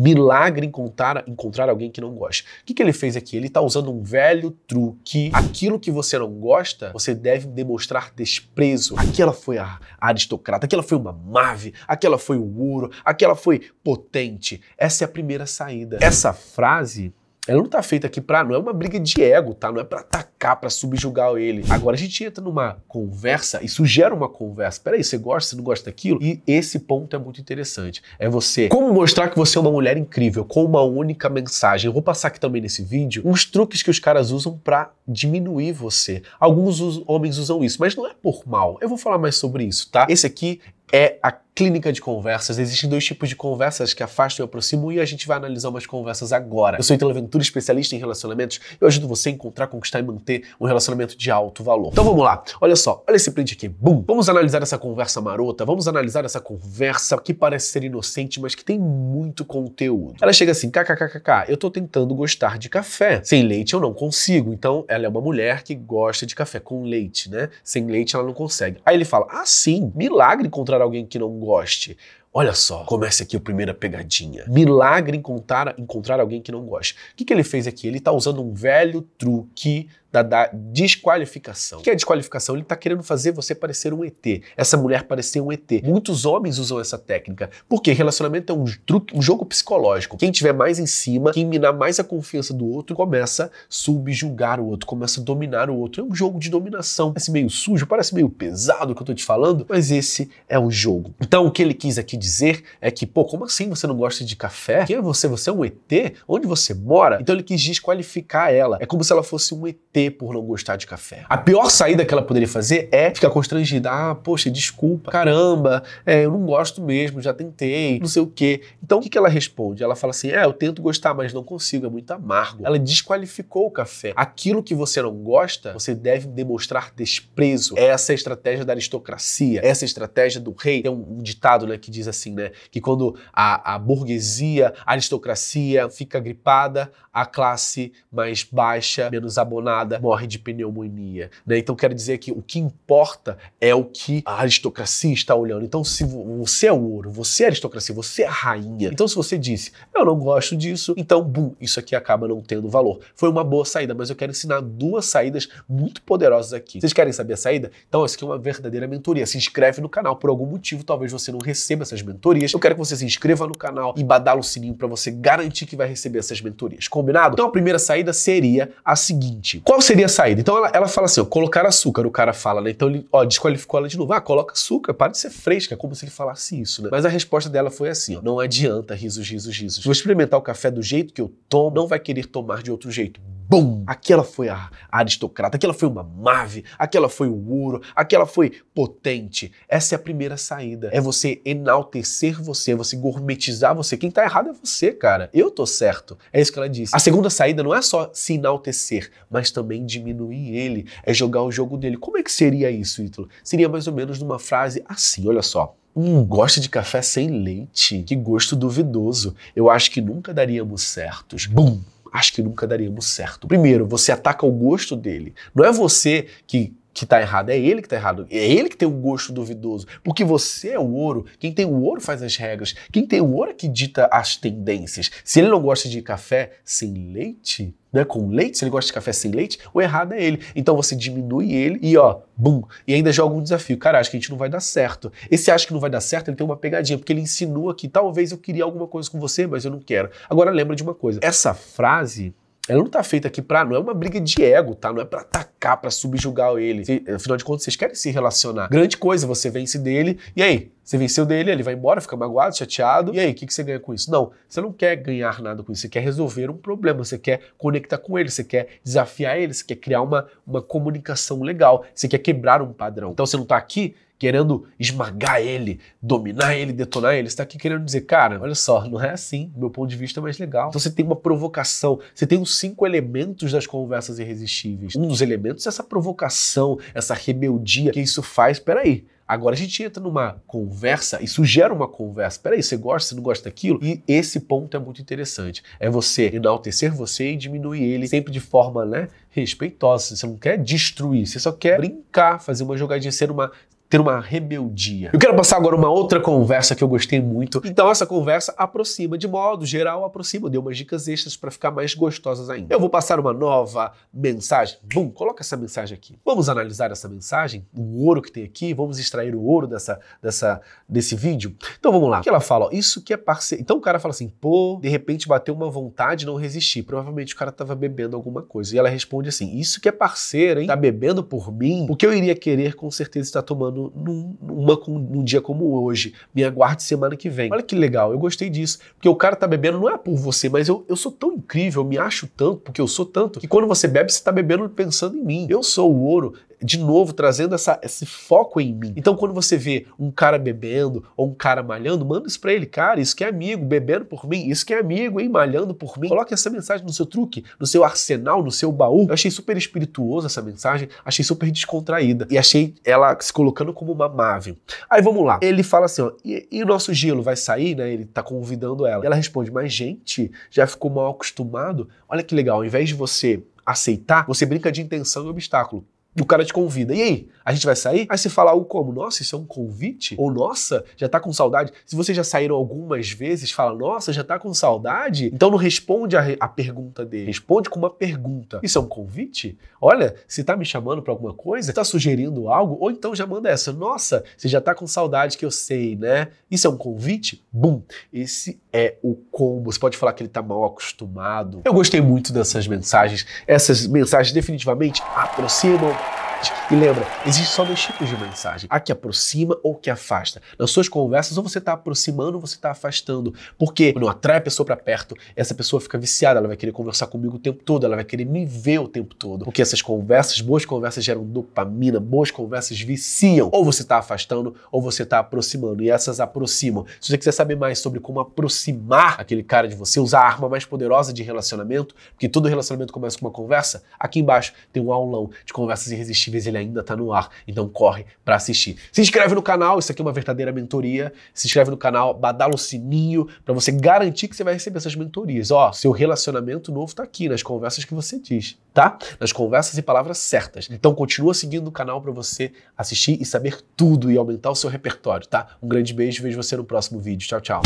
milagre encontrar, encontrar alguém que não gosta. O que, que ele fez aqui? Ele está usando um velho truque. Aquilo que você não gosta, você deve demonstrar desprezo. Aquela foi a aristocrata, aquela foi uma mave, aquela foi o ouro, aquela foi potente. Essa é a primeira saída. Essa frase ela não tá feita aqui pra. Não é uma briga de ego, tá? Não é pra atacar, pra subjugar ele. Agora a gente entra numa conversa, isso gera uma conversa. Peraí, você gosta, você não gosta daquilo? E esse ponto é muito interessante. É você. Como mostrar que você é uma mulher incrível com uma única mensagem? Eu vou passar aqui também nesse vídeo uns truques que os caras usam pra diminuir você. Alguns homens usam isso, mas não é por mal. Eu vou falar mais sobre isso, tá? Esse aqui é a clínica de conversas. Existem dois tipos de conversas que afastam e aproximam e a gente vai analisar umas conversas agora. Eu sou Italo Ventura, especialista em relacionamentos. Eu ajudo você a encontrar, conquistar e manter um relacionamento de alto valor. Então vamos lá. Olha só, olha esse print aqui. Bum. Vamos analisar essa conversa marota. Vamos analisar essa conversa que parece ser inocente, mas que tem muito conteúdo. Ela chega assim: kkkk, eu tô tentando gostar de café. Sem leite eu não consigo. Então ela é uma mulher que gosta de café com leite, né? Sem leite ela não consegue. Aí ele fala: ah, sim, milagre encontrar alguém que não gosta goste. Olha só, começa aqui a primeira pegadinha. Milagre encontrar, encontrar alguém que não gosta. O que, que ele fez aqui? Ele está usando um velho truque da, da desqualificação. O que é desqualificação? Ele está querendo fazer você parecer um ET, essa mulher parecer um ET. Muitos homens usam essa técnica, porque relacionamento é um, truque, um jogo psicológico. Quem tiver mais em cima, quem minar mais a confiança do outro, começa a subjugar o outro, começa a dominar o outro. É um jogo de dominação. Parece meio sujo, parece meio pesado o que eu estou te falando, mas esse é o jogo. Então o que ele quis aqui dizer é que, pô, como assim você não gosta de café? Quem é você? Você é um ET? Onde você mora? Então ele quis desqualificar ela. É como se ela fosse um ET por não gostar de café. A pior saída que ela poderia fazer é ficar constrangida. Ah, poxa, desculpa, caramba, é, eu não gosto mesmo, já tentei, não sei o quê. Então o que, que ela responde? Ela fala assim: é, eu tento gostar, mas não consigo, é muito amargo. Ela desqualificou o café. Aquilo que você não gosta, você deve demonstrar desprezo. Essa é a estratégia da aristocracia, essa é a estratégia do rei. Tem um, um ditado né, que diz assim, né? Que quando a, a burguesia, a aristocracia fica gripada, a classe mais baixa, menos abonada, morre de pneumonia, né? Então quero dizer que o que importa é o que a aristocracia está olhando. Então se você é o ouro, você é a aristocracia, você é a rainha. Então se você disse, eu não gosto disso, então, bum, isso aqui acaba não tendo valor. Foi uma boa saída, mas eu quero ensinar duas saídas muito poderosas aqui. Vocês querem saber a saída? Então, isso aqui é uma verdadeira mentoria. Se inscreve no canal. Por algum motivo, talvez você não receba essas essas mentorias, eu quero que você se inscreva no canal e badala o sininho para você garantir que vai receber essas mentorias. Combinado? Então a primeira saída seria a seguinte. Qual seria a saída? Então ela, ela fala assim, ó, colocar açúcar. O cara fala, né? Então ele, ó, desqualificou ela de novo. Ah, coloca açúcar, para de ser fresca. como se ele falasse isso, né? Mas a resposta dela foi assim, ó, não adianta, risos, risos, risos. Vou experimentar o café do jeito que eu tomo, não vai querer tomar de outro jeito bom, aquela foi a aristocrata, aquela foi uma mave, aquela foi o ouro, aquela foi potente. Essa é a primeira saída. É você enaltecer você, você gourmetizar você. Quem tá errado é você, cara. Eu tô certo. É isso que ela disse. A segunda saída não é só se enaltecer, mas também diminuir ele, é jogar o jogo dele. Como é que seria isso, Ítalo? Seria mais ou menos numa frase assim, olha só. Hum, gosta de café sem leite? Que gosto duvidoso. Eu acho que nunca daríamos certos. Bum! acho que nunca daríamos certo. Primeiro, você ataca o gosto dele. Não é você que que tá errado, é ele que tá errado. É ele que tem o gosto duvidoso. Porque você é o ouro. Quem tem o ouro faz as regras. Quem tem o ouro é que dita as tendências. Se ele não gosta de café sem leite, né, com leite, se ele gosta de café sem leite, o errado é ele. Então você diminui ele e ó, bum, e ainda joga um desafio. Cara, acho que a gente não vai dar certo. Esse acha que não vai dar certo, ele tem uma pegadinha, porque ele insinua que talvez eu queria alguma coisa com você, mas eu não quero. Agora lembra de uma coisa. Essa frase ela não tá feita aqui pra. Não é uma briga de ego, tá? Não é pra atacar, pra subjugar ele. afinal de contas, vocês querem se relacionar. Grande coisa, você vence dele. E aí? Você venceu dele, ele vai embora, fica magoado, chateado. E aí, o que, que você ganha com isso? Não, você não quer ganhar nada com isso. Você quer resolver um problema, você quer conectar com ele, você quer desafiar ele, você quer criar uma, uma comunicação legal, você quer quebrar um padrão. Então você não tá aqui querendo esmagar ele, dominar ele, detonar ele. Você está aqui querendo dizer, cara, olha só, não é assim. Do meu ponto de vista é mais legal. Então você tem uma provocação. Você tem os cinco elementos das conversas irresistíveis. Um dos elementos é essa provocação, essa rebeldia que isso faz. Peraí. Agora a gente entra numa conversa, isso gera uma conversa. Peraí, você gosta, você não gosta daquilo? E esse ponto é muito interessante. É você enaltecer você e diminuir ele, sempre de forma né, respeitosa. Você não quer destruir, você só quer brincar, fazer uma jogadinha, ser uma ter uma rebeldia. Eu quero passar agora uma outra conversa que eu gostei muito. Então essa conversa aproxima de modo geral, aproxima, deu umas dicas extras para ficar mais gostosas ainda. Eu vou passar uma nova mensagem. Bum, coloca essa mensagem aqui. Vamos analisar essa mensagem, o ouro que tem aqui, vamos extrair o ouro dessa dessa desse vídeo. Então vamos lá. O que ela fala? Ó, isso que é parceiro. Então o cara fala assim: "Pô, de repente bateu uma vontade, não resisti. Provavelmente o cara tava bebendo alguma coisa". E ela responde assim: "Isso que é parceiro, hein? Tá bebendo por mim? O que eu iria querer com certeza está tomando num, numa, num dia como hoje. Me aguarde semana que vem. Olha que legal, eu gostei disso. Porque o cara tá bebendo não é por você, mas eu, eu sou tão incrível, eu me acho tanto, porque eu sou tanto, que quando você bebe, você tá bebendo pensando em mim. Eu sou o ouro de novo, trazendo essa, esse foco em mim. Então, quando você vê um cara bebendo ou um cara malhando, manda isso pra ele, cara, isso que é amigo, bebendo por mim, isso que é amigo, hein, malhando por mim. Coloque essa mensagem no seu truque, no seu arsenal, no seu baú. Eu achei super espirituoso essa mensagem, achei super descontraída e achei ela se colocando como uma mável. Aí vamos lá. Ele fala assim, ó, e, e o nosso gelo vai sair, né? Ele tá convidando ela. E ela responde, mas gente, já ficou mal acostumado? Olha que legal, ao invés de você aceitar, você brinca de intenção e obstáculo o cara te convida. E aí? A gente vai sair? Aí você fala algo como: Nossa, isso é um convite? Ou nossa, já tá com saudade? Se vocês já saíram algumas vezes, fala: Nossa, já tá com saudade? Então não responde a, a pergunta dele. Responde com uma pergunta: Isso é um convite? Olha, se tá me chamando pra alguma coisa, tá sugerindo algo? Ou então já manda essa: Nossa, você já tá com saudade que eu sei, né? Isso é um convite? Bum! Esse é o combo. Você pode falar que ele tá mal acostumado. Eu gostei muito dessas mensagens. Essas mensagens definitivamente aproximam mensagem. E lembra, existe só dois tipos de mensagem: a que aproxima ou que afasta. Nas suas conversas, ou você está aproximando ou você está afastando. Porque quando atrai a pessoa para perto, essa pessoa fica viciada, ela vai querer conversar comigo o tempo todo, ela vai querer me ver o tempo todo. Porque essas conversas, boas conversas geram dopamina, boas conversas viciam. Ou você está afastando ou você está aproximando. E essas aproximam. Se você quiser saber mais sobre como aproximar aquele cara de você, usar a arma mais poderosa de relacionamento, porque todo relacionamento começa com uma conversa, aqui embaixo tem um aulão de conversas irresistíveis Imbatíveis ele ainda está no ar, então corre para assistir. Se inscreve no canal, isso aqui é uma verdadeira mentoria. Se inscreve no canal, badala o sininho para você garantir que você vai receber essas mentorias. Ó, seu relacionamento novo está aqui nas conversas que você diz, tá? Nas conversas e palavras certas. Então continua seguindo o canal para você assistir e saber tudo e aumentar o seu repertório, tá? Um grande beijo, vejo você no próximo vídeo. Tchau, tchau.